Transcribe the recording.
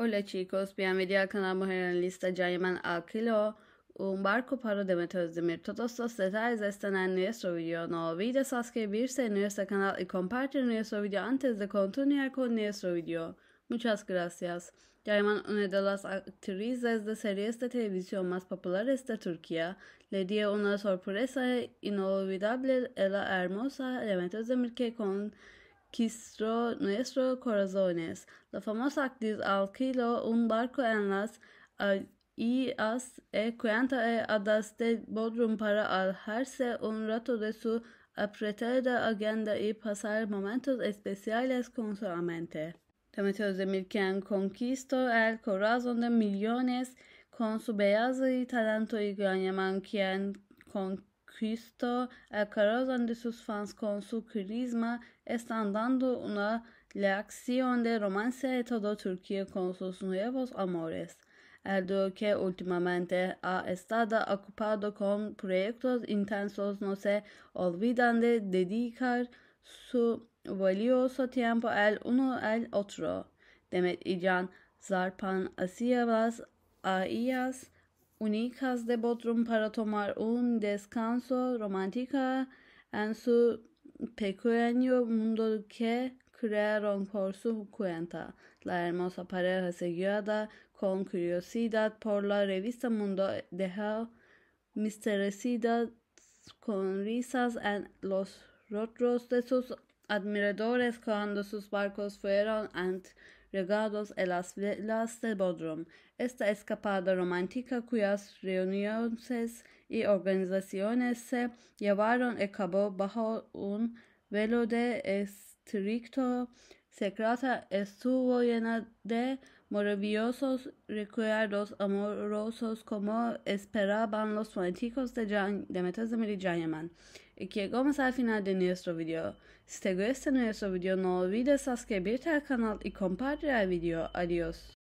Hola chicos, bienvenidos al canal Mujer Analista Jaiman Alquilo, Un barco para Demet Özdemir. Todos los detalles están en nuestro video. No olvides suscribirse a nuestro canal y compartir nuestro video antes de continuar con nuestro video. Muchas gracias. Jaiman, una de las actrices de series de televisión más populares de Turquía, le dio una sorpresa inolvidable a la hermosa Demet Özdemir que con quiso nuestro corazones. La famosa actriz alquiló un barco en las y cuenta adas de Bodrum para alejarse un rato de su apretada agenda y pasar momentos especiales con su amante. Demetrio Özdemir conquistó el corazón de millones con su belleza y talento y gran quien con Cristo a causa de sus fans con su carisma están dando una lección de romance a todo Turquía con sus nuevos amores. El duque últimamente ha estado ocupado con proyectos intensos, no se olvidan de dedicar su valioso tiempo el uno al otro. Demet İcan, Zarpan Asiyavas, Aiyas, únicas de Bodrum para tomar un descanso romántico en su pequeño mundo que crearon por su cuenta. La hermosa pareja seguida con curiosidad por la revista Mundo dejó misteriosidad con risas en los rostros de sus admiradores cuando sus barcos fueron ante regados el las velas del bodrum. Esta escapada romántica cuyas reuniones y organizaciones se llevaron a cabo bajo un velo de estricto se estuvo llena de maravillosos recuerdos amorosos como esperaban los fanáticos de, de Metas Y llegamos al final de nuestro video. Si te gusta nuestro video no olvides suscribirte al canal y compartir el video. Adiós.